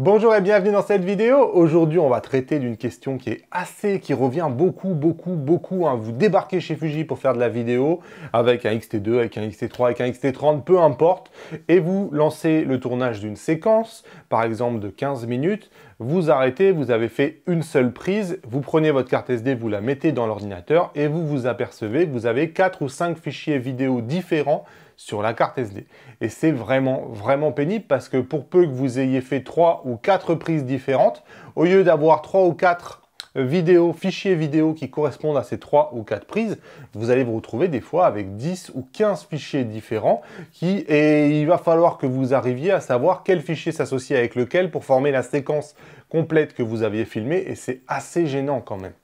Bonjour et bienvenue dans cette vidéo. Aujourd'hui, on va traiter d'une question qui est assez, qui revient beaucoup, beaucoup, beaucoup. Hein. Vous débarquez chez Fuji pour faire de la vidéo avec un xt 2 avec un xt 3 avec un xt 30 peu importe, et vous lancez le tournage d'une séquence, par exemple de 15 minutes. Vous arrêtez, vous avez fait une seule prise, vous prenez votre carte SD, vous la mettez dans l'ordinateur et vous vous apercevez que vous avez quatre ou cinq fichiers vidéo différents sur la carte SD. Et c'est vraiment, vraiment pénible parce que pour peu que vous ayez fait 3 ou 4 prises différentes, au lieu d'avoir 3 ou 4 vidéos, fichiers vidéo qui correspondent à ces 3 ou 4 prises, vous allez vous retrouver des fois avec 10 ou 15 fichiers différents qui, et il va falloir que vous arriviez à savoir quel fichier s'associe avec lequel pour former la séquence complète que vous aviez filmée et c'est assez gênant quand même.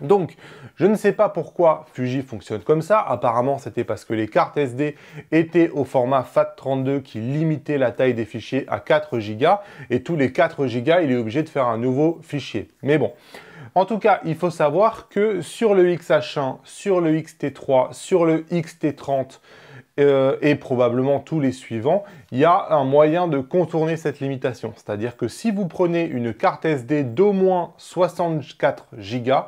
Donc, je ne sais pas pourquoi Fuji fonctionne comme ça. Apparemment, c'était parce que les cartes SD étaient au format FAT32 qui limitait la taille des fichiers à 4 Go. Et tous les 4 Go, il est obligé de faire un nouveau fichier. Mais bon. En tout cas, il faut savoir que sur le XH1, sur le XT3, sur le XT30, euh, et probablement tous les suivants, il y a un moyen de contourner cette limitation. C'est-à-dire que si vous prenez une carte SD d'au moins 64 Go,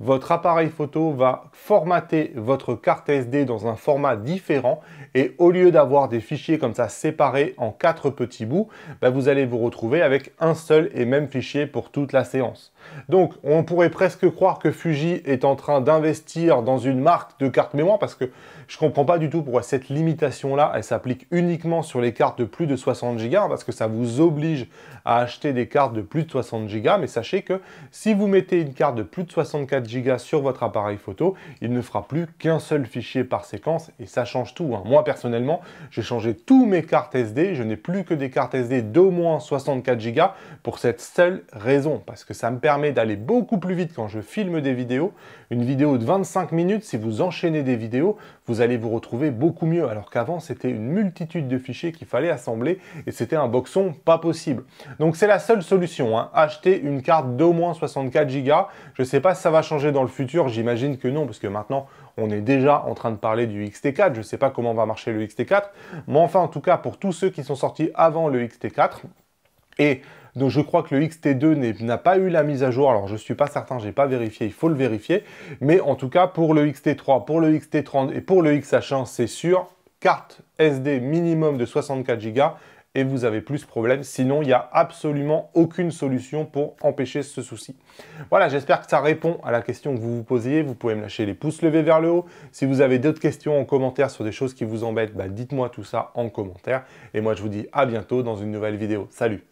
votre appareil photo va formater votre carte SD dans un format différent et au lieu d'avoir des fichiers comme ça séparés en quatre petits bouts, bah, vous allez vous retrouver avec un seul et même fichier pour toute la séance. Donc, on pourrait presque croire que Fuji est en train d'investir dans une marque de cartes mémoire parce que je comprends pas du tout pourquoi cette limitation-là, elle s'applique uniquement sur les cartes de plus de 60 Go parce que ça vous oblige à acheter des cartes de plus de 60 Go. Mais sachez que si vous mettez une carte de plus de 64 Go sur votre appareil photo, il ne fera plus qu'un seul fichier par séquence et ça change tout. Hein. Moi, personnellement, j'ai changé tous mes cartes SD. Je n'ai plus que des cartes SD d'au moins 64 Go pour cette seule raison parce que ça me permet permet d'aller beaucoup plus vite quand je filme des vidéos. Une vidéo de 25 minutes, si vous enchaînez des vidéos, vous allez vous retrouver beaucoup mieux. Alors qu'avant, c'était une multitude de fichiers qu'il fallait assembler et c'était un boxon pas possible. Donc c'est la seule solution, hein. acheter une carte d'au moins 64 Go. Je sais pas si ça va changer dans le futur, j'imagine que non, parce que maintenant, on est déjà en train de parler du XT4. Je ne sais pas comment va marcher le XT4, mais enfin, en tout cas, pour tous ceux qui sont sortis avant le XT4, et donc je crois que le XT2 n'a pas eu la mise à jour. Alors je ne suis pas certain, Je n'ai pas vérifié, il faut le vérifier. Mais en tout cas, pour le XT3, pour le XT30 et pour le XH1, c'est sûr, carte SD minimum de 64 Go et vous avez plus de problèmes. Sinon, il n'y a absolument aucune solution pour empêcher ce souci. Voilà, j'espère que ça répond à la question que vous vous posiez. Vous pouvez me lâcher les pouces levés vers le haut. Si vous avez d'autres questions en commentaire sur des choses qui vous embêtent, bah, dites-moi tout ça en commentaire. Et moi, je vous dis à bientôt dans une nouvelle vidéo. Salut